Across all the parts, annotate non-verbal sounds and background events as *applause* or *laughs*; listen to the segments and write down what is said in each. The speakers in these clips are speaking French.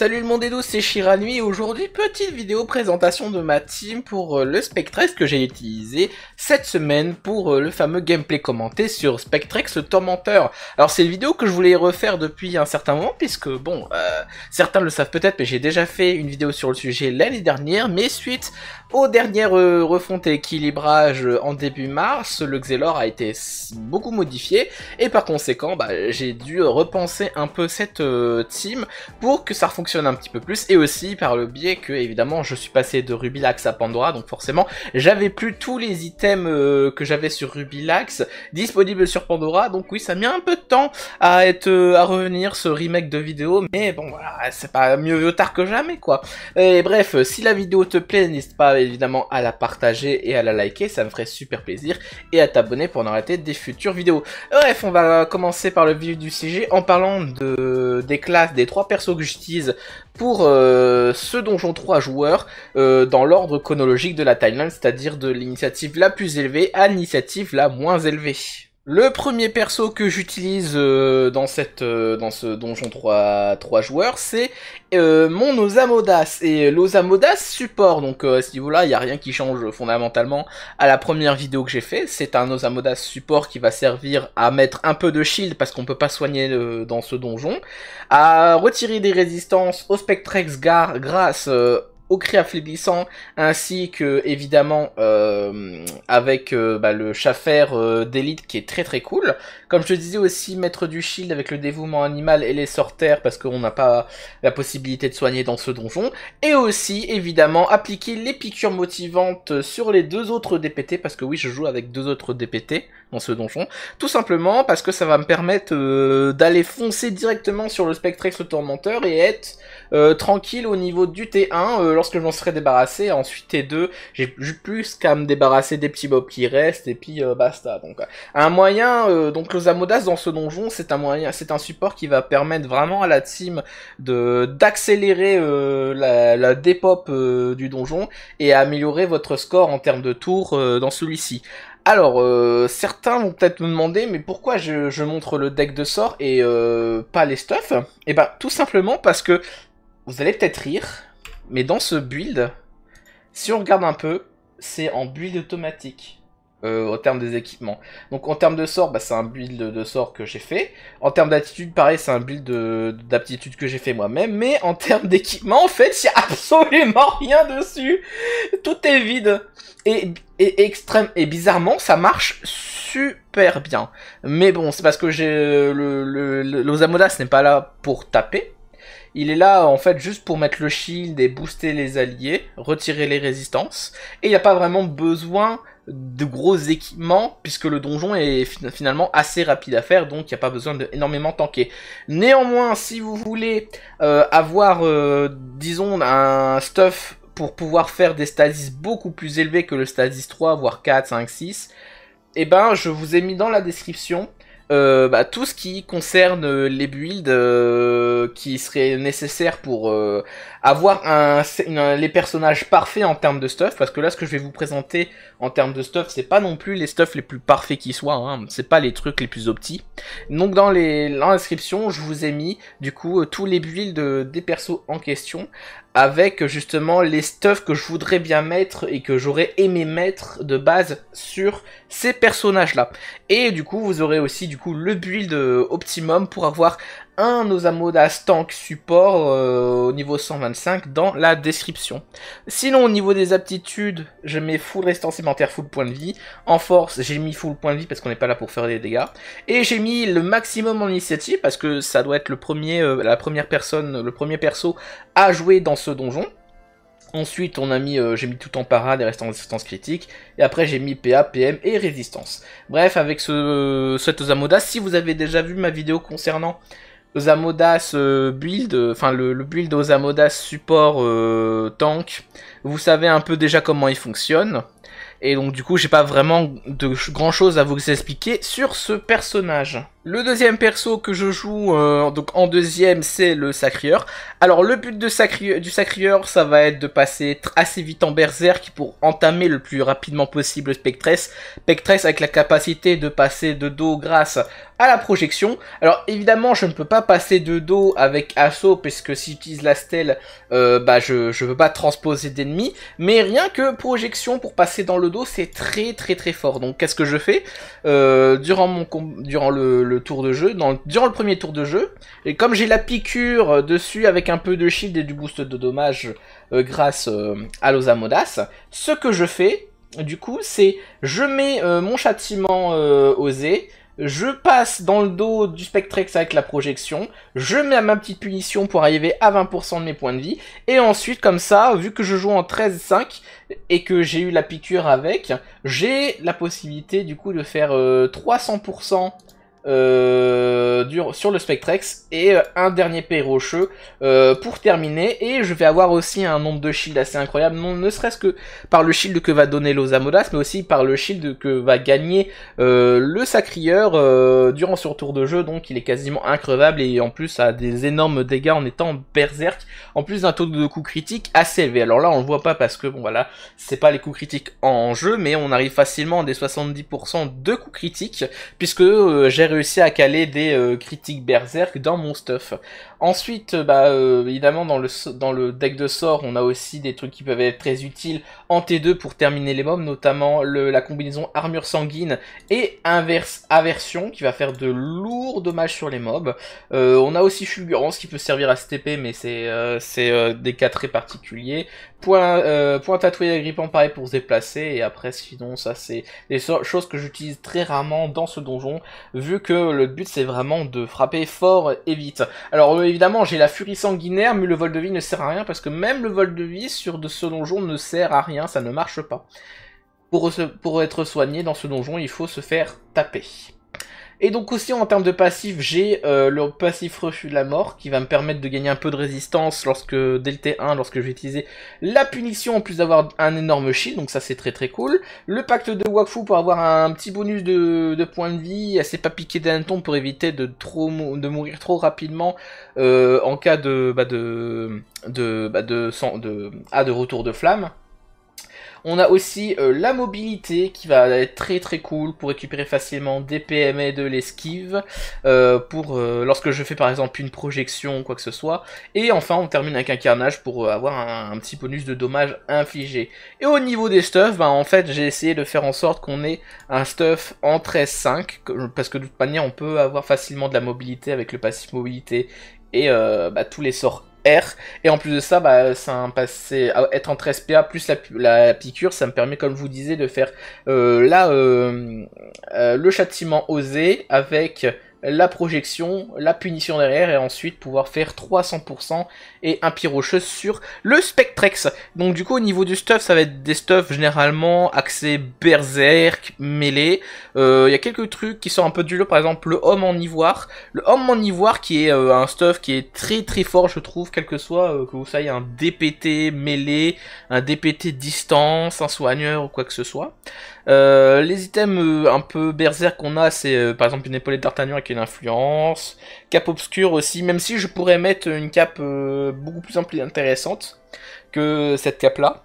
Salut le monde et doux, c'est Shiranui nuit. aujourd'hui petite vidéo présentation de ma team pour euh, le Spectrex que j'ai utilisé cette semaine pour euh, le fameux gameplay commenté sur Spectrex le Tormenteur. Alors c'est une vidéo que je voulais refaire depuis un certain moment puisque bon, euh, certains le savent peut-être mais j'ai déjà fait une vidéo sur le sujet l'année dernière mais suite aux dernières euh, refonte et équilibrages euh, en début mars, le Xelor a été beaucoup modifié et par conséquent, bah, j'ai dû repenser un peu cette euh, team pour que ça fonctionne un petit peu plus et aussi par le biais que évidemment je suis passé de Rubilax à Pandora donc forcément j'avais plus tous les items que j'avais sur Rubilax disponibles sur Pandora donc oui ça a mis un peu de temps à être à revenir ce remake de vidéo mais bon voilà c'est pas mieux tard que jamais quoi. Et bref si la vidéo te plaît n'hésite pas à évidemment à la partager et à la liker, ça me ferait super plaisir, et à t'abonner pour n'arrêter des futures vidéos. Bref, on va commencer par le vif du sujet en parlant des classes, des trois persos que j'utilise pour euh, ce donjon 3 joueurs euh, dans l'ordre chronologique de la timeline, c'est-à-dire de l'initiative la plus élevée à l'initiative la moins élevée. Le premier perso que j'utilise euh, dans cette euh, dans ce donjon 3, joueurs, c'est euh, mon Osamodas. Et l'Osamodas support, donc à ce niveau-là, il n'y a rien qui change fondamentalement à la première vidéo que j'ai fait. C'est un Osamodas support qui va servir à mettre un peu de shield parce qu'on peut pas soigner dans ce donjon, à retirer des résistances au Spectrex Gar grâce au cri affaiblissant, ainsi que évidemment euh, avec euh, bah, le chaffer euh, d'élite qui est très très cool. Comme je te disais aussi, mettre du shield avec le dévouement animal et les sortères parce qu'on n'a pas la possibilité de soigner dans ce donjon. Et aussi évidemment appliquer les piqûres motivantes sur les deux autres DPT parce que oui je joue avec deux autres DPT dans ce donjon. Tout simplement parce que ça va me permettre d'aller foncer directement sur le Spectrex Tormenteur et être euh, tranquille au niveau du T1 euh, lorsque j'en m'en serai débarrassé. Ensuite T2, j'ai plus qu'à me débarrasser des petits bobs qui restent et puis euh, basta. Donc un moyen, donc le amodas dans ce donjon, c'est un moyen, c'est un support qui va permettre vraiment à la team de d'accélérer la, la dépop du donjon et améliorer votre score en termes de tours dans celui-ci. Alors, certains vont peut-être me demander, mais pourquoi je, montre le deck de sort et pas les stuff et eh ben, tout simplement parce que vous allez peut-être rire, mais dans ce build, si on regarde un peu, c'est en build automatique. Euh, au terme des équipements. Donc en termes de sort, bah, c'est un build de sort que j'ai fait. En termes d'attitude, pareil, c'est un build d'aptitude que j'ai fait moi-même. Mais en termes d'équipement, en fait, il n'y a *laughs* absolument rien dessus. Tout est vide. Et, extrême. Et bizarrement, ça marche super bien. Mais bon, c'est parce que j'ai le, ce n'est pas là pour taper. Il est là en fait juste pour mettre le shield et booster les alliés, retirer les résistances. Et il n'y a pas vraiment besoin de gros équipements puisque le donjon est finalement assez rapide à faire donc il n'y a pas besoin d'énormément tanker. Néanmoins si vous voulez euh, avoir euh, disons un stuff pour pouvoir faire des stasis beaucoup plus élevés que le stasis 3 voire 4, 5, 6 et eh ben je vous ai mis dans la description euh, bah, tout ce qui concerne euh, les builds euh, qui seraient nécessaires pour avoir un, les personnages parfaits en termes de stuff, parce que là ce que je vais vous présenter en termes de stuff, c'est pas non plus les stuff les plus parfaits qui soient, hein, c'est pas les trucs les plus optis. Donc dans l'inscription, je vous ai mis du coup tous les builds des persos en question, avec justement les stuffs que je voudrais bien mettre et que j'aurais aimé mettre de base sur ces personnages là. Et du coup vous aurez aussi du coup le build euh, optimum pour avoir un Osamoda Tank support euh, au niveau 125 dans la description. Sinon, au niveau des aptitudes, je mets full résistance cimentaire, full point de vie. En force, j'ai mis full point de vie parce qu'on n'est pas là pour faire des dégâts. Et j'ai mis le maximum en initiative parce que ça doit être le premier, euh, la première personne, le premier perso à jouer dans ce donjon. Ensuite, on a mis, euh, j'ai mis tout en parade et restant en résistance critique. Et après, j'ai mis PA, PM et résistance. Bref, avec ce, cet Osamoda, si vous avez déjà vu ma vidéo concernant Osamodas euh, build, euh, enfin le, build Osamodas support euh, tank vous savez un peu déjà comment il fonctionne. Et donc du coup, j'ai pas vraiment de grand chose à vous expliquer sur ce personnage. Le deuxième perso que je joue euh, donc en deuxième, c'est le Sacrieur. Alors le but de du Sacrieur, ça va être de passer assez vite en Berserk pour entamer le plus rapidement possible Spectress. Spectress avec la capacité de passer de dos grâce à la projection. Alors évidemment, je ne peux pas passer de dos avec Assaut, parce que si j'utilise la stèle, euh, bah, je ne veux pas transposer des mais rien que projection pour passer dans le dos, c'est très très très fort. Donc qu'est-ce que je fais euh, durant mon durant le, tour de jeu, durant le premier tour de jeu, et comme j'ai la piqûre dessus avec un peu de shield et du boost de dommage euh, grâce euh, à à modas ce que je fais, du coup, c'est je mets mon châtiment osé, je passe dans le dos du Spectrex avec la projection, je mets ma petite punition pour arriver à 20% de mes points de vie, et ensuite comme ça, vu que je joue en 13-5 et que j'ai eu la piqûre avec, j'ai la possibilité du coup de faire 300% euh, euh, sur le Spectrex et euh, un dernier pérocheux rocheux euh, pour terminer et je vais avoir aussi un nombre de shields assez incroyable non, ne serait-ce que par le shield que va donner Lozamodas mais aussi par le shield que va gagner euh, le sacrieur durant son tour de jeu donc il est quasiment increvable et en plus a des énormes dégâts en étant berserk en plus d'un taux de coups critique assez élevé alors là on le voit pas parce que bon voilà c'est pas les coups critiques en jeu mais on arrive facilement à des 70% de coups critiques puisque j'ai réussi à caler des euh, critiques berserk dans mon stuff. Ensuite, euh, bah, euh, évidemment, dans le, dans le deck de sort, on a aussi des trucs qui peuvent être très utiles en T2 pour terminer les mobs, notamment la combinaison armure sanguine et inverse aversion qui va faire de lourds dommages sur les mobs. on a aussi fulgurance qui peut servir à STP, mais c'est des cas très particuliers. Point, point tatoué et agrippant, pareil pour se déplacer. Et après, sinon, ça, c'est des choses que j'utilise très rarement dans ce donjon, vu que le but c'est vraiment de frapper fort et vite. Alors euh, évidemment j'ai la furie sanguinaire mais le vol de vie ne sert à rien parce que même le vol de vie sur de ce donjon ne sert à rien, ça ne marche pas. pour être soigné dans ce donjon il faut se faire taper. Et donc aussi en termes de passif, j'ai euh, le passif refus de la mort qui va me permettre de gagner un peu de résistance lorsque dlt 1 lorsque je vais utiliser la punition en plus d'avoir un énorme shield, donc ça c'est très très cool. Le pacte de Wakfu pour avoir un petit bonus de, de points de vie, assez pas piqué d'un ton pour éviter de trop de mourir trop rapidement euh, en cas de bah de de, bah, ah, de retour de flamme. On a aussi euh, la mobilité qui va être très très cool pour récupérer facilement des et de l'esquive euh, pour euh, lorsque je fais par exemple une projection ou quoi que ce soit. Et enfin on termine avec un carnage pour avoir un, petit bonus de dommages infligés. Et au niveau des stuffs, ben, en fait j'ai essayé de faire en sorte qu'on ait un stuff en 13-5 parce que de toute manière on peut avoir facilement de la mobilité avec le passif mobilité et bah, tous les sorts et en plus de ça, bah, ah, être en 13PA plus la, piqûre, ça me permet, comme vous disais, de faire euh, euh, euh, le châtiment osé avec la projection, la punition derrière et ensuite pouvoir faire 300% et un piroche sur le Spectrex. Donc du coup au niveau du stuff ça va être des stuffs généralement axés berserk, mêlé. Euh, il y a quelques trucs qui sont un peu du lot, par exemple le homme en ivoire. Le homme en ivoire qui est euh, un stuff qui est très très fort je trouve, quel que soit euh, que vous soyez un DPT mêlé, un DPT distance, un soigneur ou quoi que ce soit. les items un peu berserk qu'on a c'est par exemple une épaulette d'Artagnan avec une influence, Cape obscure aussi, même si je pourrais mettre une cape euh, beaucoup plus intéressante que cette cape là.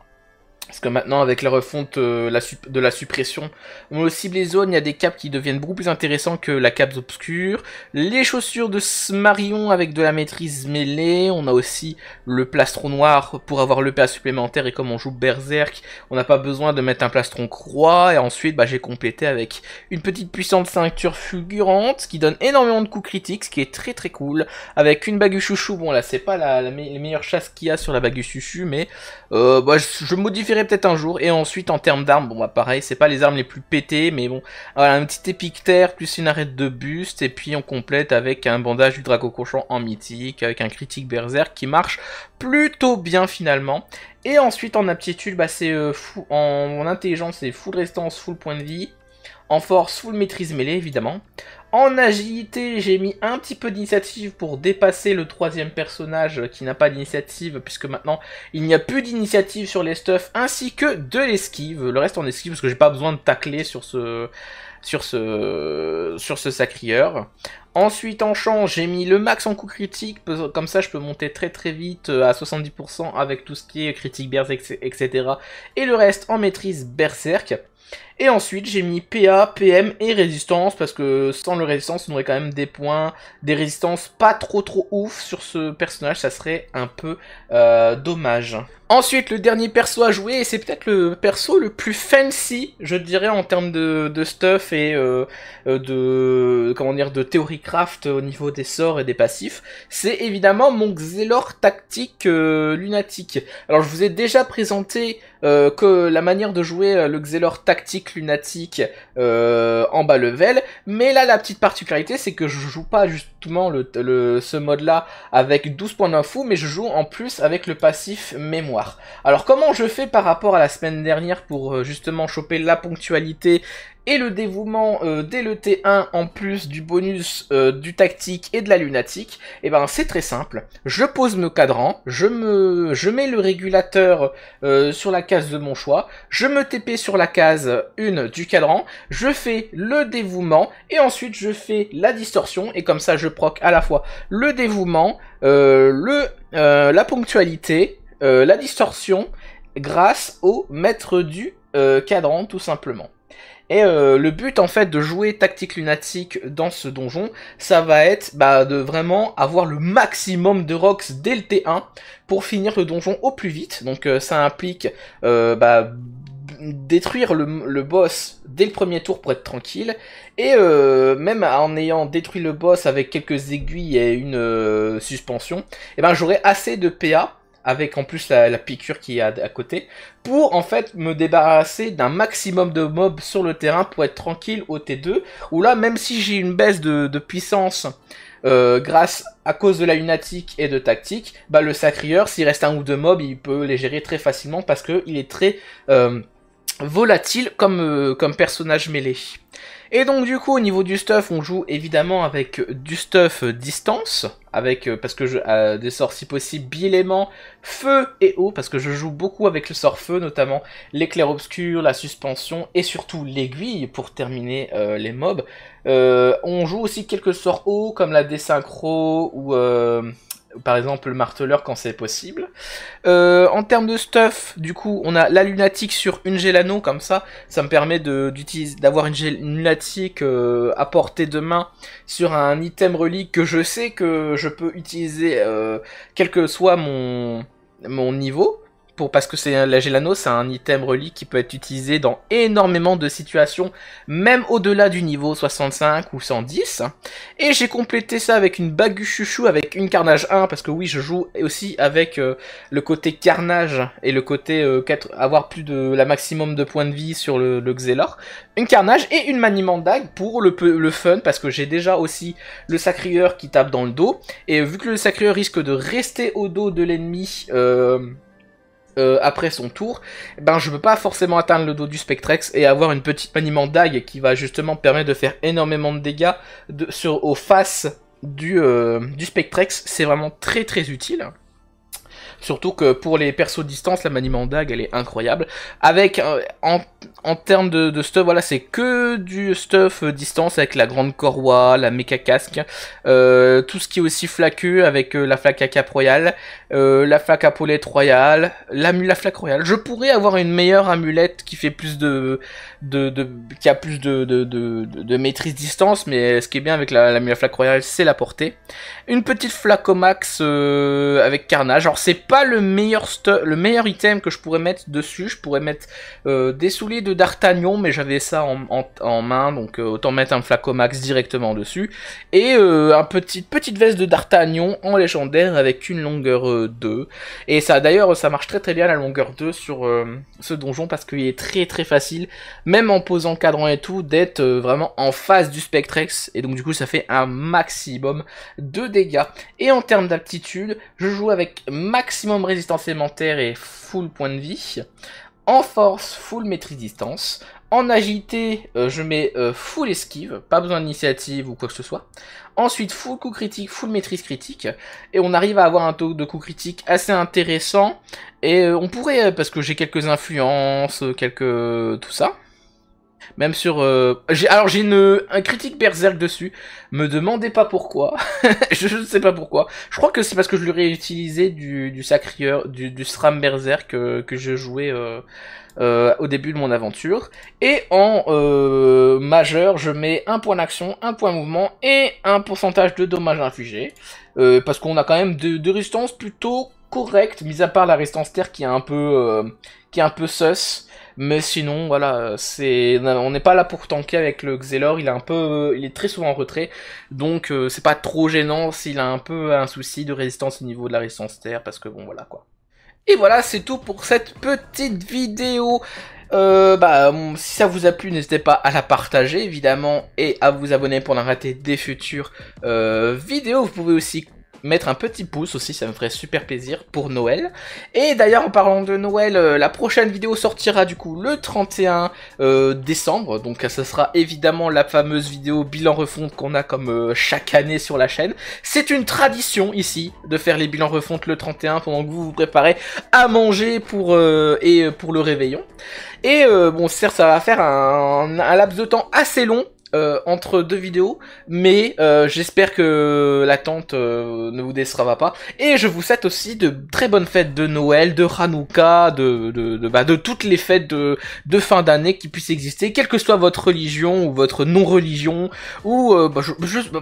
Parce que maintenant, avec la refonte euh, la de la suppression, on cible les zones, il y a des caps qui deviennent beaucoup plus intéressants que la cape obscure. Les chaussures de Smarion avec de la maîtrise mêlée. On a aussi le plastron noir pour avoir le PA supplémentaire. Et comme on joue Berserk, on n'a pas besoin de mettre un plastron croix. Et ensuite, bah, j'ai complété avec une petite puissante ceinture fulgurante qui donne énormément de coups critiques, ce qui est très très cool. Avec une bague chouchou, bon là, c'est pas la, meilleure chasse qu'il y a sur la bague chouchou, mais euh, bah, je, je peut-être un jour. Et ensuite, en termes d'armes, bon bah pareil, c'est pas les armes les plus pétées, mais bon. Voilà, un petit épicter plus une arête de buste, et puis on complète avec un bandage du drago cochon en mythique, avec un critique berserk qui marche plutôt bien finalement. Et ensuite, en aptitude, bah c'est euh, fou en, intelligence, c'est full résistance, full point de vie. En force, full maîtrise mêlée, évidemment. En agilité, j'ai mis un petit peu d'initiative pour dépasser le troisième personnage qui n'a pas d'initiative, puisque maintenant il n'y a plus d'initiative sur les stuffs, ainsi que de l'esquive. Le reste en esquive, parce que j'ai pas besoin de tacler sur ce sur ce sur ce sacrieur. Ensuite en champ, j'ai mis le max en coup critique, comme ça je peux monter très très vite euh, à 70% avec tout ce qui est critique berserk, etc. Et le reste en maîtrise berserk. Et ensuite, j'ai mis PA, PM et résistance, parce que sans le résistance, on aurait quand même des points, des résistances pas trop trop ouf sur ce personnage, ça serait un peu euh, dommage. Ensuite, le dernier perso à jouer, et c'est peut-être le perso le plus fancy, je dirais, en termes de, stuff et euh, euh, de comment dire de théorie craft au niveau des sorts et des passifs, c'est évidemment mon Xelor tactique lunatique. Alors, je vous ai déjà présenté que la manière de jouer le Xelor tactique lunatique euh, en bas level. Mais là, la petite particularité, c'est que je joue pas justement le, ce mode-là avec 12 points d'info, mais je joue en plus avec le passif mémoire. Alors comment je fais par rapport à la semaine dernière pour euh, justement choper la ponctualité et le dévouement euh, dès le T1 en plus du bonus euh, du tactique et de la lunatique, et eh ben c'est très simple. Je pose mon cadran, je me je mets le régulateur euh, sur la case de mon choix, je me TP sur la case 1 du cadran, je fais le dévouement et ensuite je fais la distorsion et comme ça je proc à la fois le dévouement, le la ponctualité, la distorsion grâce au maître du cadran tout simplement. Et euh, le but en fait de jouer tactique lunatique dans ce donjon, ça va être bah, de vraiment avoir le maximum de rocks dès le T1 pour finir le donjon au plus vite. Donc euh, ça implique euh, bah, détruire le, boss dès le premier tour pour être tranquille. Et même en ayant détruit le boss avec quelques aiguilles et une suspension, et eh ben j'aurai assez de PA avec en plus la, piqûre qui y à, à, côté, pour en fait me débarrasser d'un maximum de mobs sur le terrain pour être tranquille au T2, où là même si j'ai une baisse de, puissance euh, grâce à cause de la lunatique et de tactique, bah le sacrieur, s'il reste un ou deux mobs, il peut les gérer très facilement parce qu'il est très euh, volatile comme, euh, comme personnage mêlé. Et donc du coup au niveau du stuff on joue évidemment avec du stuff distance, avec euh, parce que euh, des sorts si possible bilément feu et eau, parce que je joue beaucoup avec le sort feu, notamment l'éclair obscur, la suspension et surtout l'aiguille pour terminer euh, les mobs. on joue aussi quelques sorts eau comme la désynchro ou par exemple le marteleur quand c'est possible. Euh, en termes de stuff, du coup, on a la lunatique sur une gelano, comme ça, ça me permet d'avoir une, lunatique euh, à portée de main sur un item relique que je sais que je peux utiliser euh, quel que soit mon, mon niveau pour, parce que c'est la Gélano, c'est un item relique qui peut être utilisé dans énormément de situations, même au-delà du niveau 65 ou 110. Et j'ai complété ça avec une bague chouchou avec une carnage 1, parce que oui, je joue aussi avec euh, le côté carnage et le côté euh, avoir plus de la maximum de points de vie sur le, le Xelor. Une carnage et une maniement dague pour le, le fun, parce que j'ai déjà aussi le sacrieur qui tape dans le dos. Et vu que le sacrieur risque de rester au dos de l'ennemi, euh, euh, après son tour, ben je peux pas forcément atteindre le dos du Spectrex et avoir une petite maniement d'ag qui va justement permettre de faire énormément de dégâts sur, aux faces du, euh, du Spectrex. C'est vraiment très très utile. Surtout que pour les persos distance, la maniement elle est incroyable. Avec, euh, en, en termes de, stuff, voilà, c'est que du stuff euh, distance avec la grande coroie la méca casque, euh, tout ce qui est aussi flaqueux avec la flaque à cap royale, la flaque à polette royale, la, la flaque royale. Je pourrais avoir une meilleure amulette qui fait plus de, de, de a plus de, maîtrise distance, mais ce qui est bien avec la, la, la flaque royale, c'est la portée. Une petite flaque au max avec carnage. Alors c'est pas le meilleur, le meilleur item que je pourrais mettre dessus. Je pourrais mettre euh, des souliers de d'Artagnan, mais j'avais ça en, main, donc euh, autant mettre un flaco max directement dessus. Et euh, un petit, petite veste de d'Artagnan en légendaire avec une longueur 2. Euh, et ça, d'ailleurs, ça marche très très bien la longueur 2 sur ce donjon parce qu'il est très très facile, même en posant cadran et tout, d'être vraiment en face du Spectrex. Et donc du coup, ça fait un maximum de dégâts. Et en termes d'aptitude je joue avec max maximum résistance élémentaire et full point de vie. En force, full maîtrise distance. En agité euh, je mets euh, full esquive, pas besoin d'initiative ou quoi que ce soit. Ensuite, full coup critique, full maîtrise critique. Et on arrive à avoir un taux de coup critique assez intéressant. Et euh, on pourrait, parce que j'ai quelques influences, quelques... tout ça. Même sur... Euh, alors j'ai un critique berserk dessus. Me demandez pas pourquoi. *laughs* je ne sais pas pourquoi. Je crois que c'est parce que je lui réutilisais du, du sacrieur, du, du SRAM berserk euh, que, je jouais... Euh, au début de mon aventure. Et en majeur, je mets un point d'action, un point mouvement et un pourcentage de dommages infligés. parce qu'on a quand même deux de résistances plutôt correctes, mis à part la résistance terre qui est un peu, qui est un peu sus. Mais sinon, voilà, c'est on n'est pas là pour tanker avec le Xelor. Il est un peu, il est très souvent en retrait, donc euh, c'est pas trop gênant s'il a un peu un souci de résistance au niveau de la résistance terre, parce que bon, voilà quoi. Et voilà, c'est tout pour cette petite vidéo. Euh, bah, si ça vous a plu, n'hésitez pas à la partager évidemment et à vous abonner pour ne rater des futures euh, vidéos. Vous pouvez aussi mettre un petit pouce aussi, ça me ferait super plaisir pour Noël. Et d'ailleurs, en parlant de Noël, euh, la prochaine vidéo sortira du coup le 31 euh, décembre. Donc ça sera évidemment la fameuse vidéo bilan refonte qu'on a comme euh, chaque année sur la chaîne. C'est une tradition ici de faire les bilans refonte le 31 pendant que vous vous préparez à manger pour et pour le réveillon. Et bon, certes, ça va faire un laps de temps assez long euh, entre deux vidéos, mais euh, j'espère que l'attente euh, ne vous décevra pas. Et je vous souhaite aussi de très bonnes fêtes de Noël, de Hanouka, de, bah, de, toutes les fêtes de, de fin d'année qui puissent exister, quelle que soit votre religion ou votre non-religion, ou bah,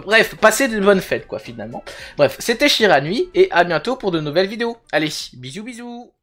bref, passez de bonnes fêtes quoi finalement. Bref, c'était Shiranui, et à bientôt pour de nouvelles vidéos. Allez, bisous bisous